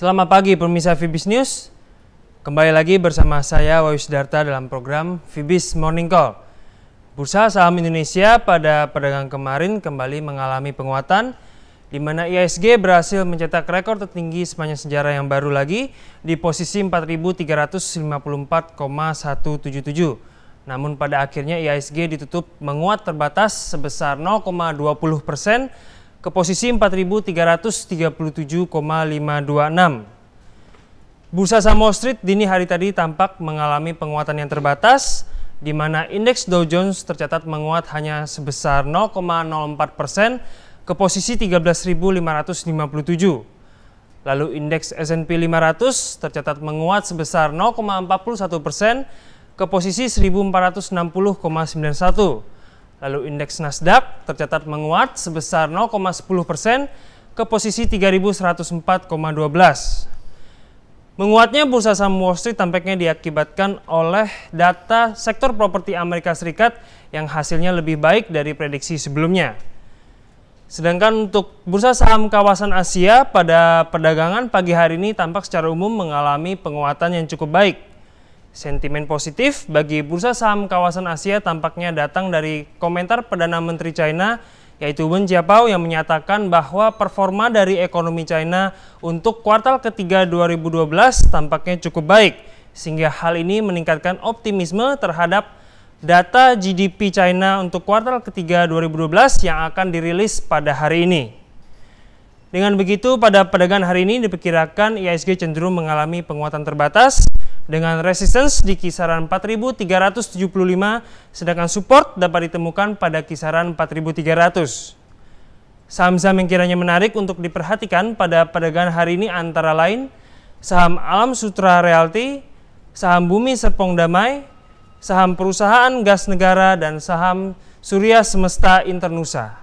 Selamat pagi pemirsa Vibis News. Kembali lagi bersama saya Wayu Darta dalam program Vibis Morning Call. Bursa saham Indonesia pada perdagangan kemarin kembali mengalami penguatan di mana ISG berhasil mencetak rekor tertinggi sepanjang sejarah yang baru lagi di posisi 4.354,177. Namun pada akhirnya IISG ditutup menguat terbatas sebesar 0,20 persen ke posisi 4.337,526. Bursa saham Wall Street dini hari tadi tampak mengalami penguatan yang terbatas, di mana indeks Dow Jones tercatat menguat hanya sebesar 0,04 persen ke posisi 13.557. Lalu indeks S&P 500 tercatat menguat sebesar 0,41 persen ke posisi 1460,91. Lalu indeks Nasdaq tercatat menguat sebesar 0,10 persen ke posisi 3104,12. Menguatnya bursa saham Wall Street tampaknya diakibatkan oleh data sektor properti Amerika Serikat yang hasilnya lebih baik dari prediksi sebelumnya. Sedangkan untuk bursa saham kawasan Asia pada perdagangan pagi hari ini tampak secara umum mengalami penguatan yang cukup baik. Sentimen positif bagi bursa saham kawasan Asia tampaknya datang dari komentar Perdana Menteri China yaitu Wen Jiabao yang menyatakan bahwa performa dari ekonomi China untuk kuartal ketiga 2012 tampaknya cukup baik sehingga hal ini meningkatkan optimisme terhadap data GDP China untuk kuartal ketiga 2012 yang akan dirilis pada hari ini. Dengan begitu, pada perdagangan hari ini diperkirakan IISG cenderung mengalami penguatan terbatas dengan resistance di kisaran 4.375, sedangkan support dapat ditemukan pada kisaran 4.300. Saham-saham yang kiranya menarik untuk diperhatikan pada perdagangan hari ini antara lain saham Alam Sutra Realty, saham Bumi Serpong Damai, saham perusahaan gas negara, dan saham Surya Semesta Internusa.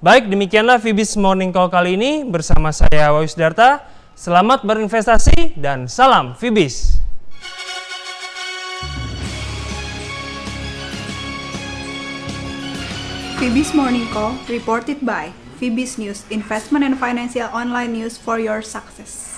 Baik, demikianlah Vibis Morning Call kali ini bersama saya Wawis Darta. Selamat berinvestasi dan salam Vibis. fibis Morning Call reported by fibis News, investment and financial online news for your success.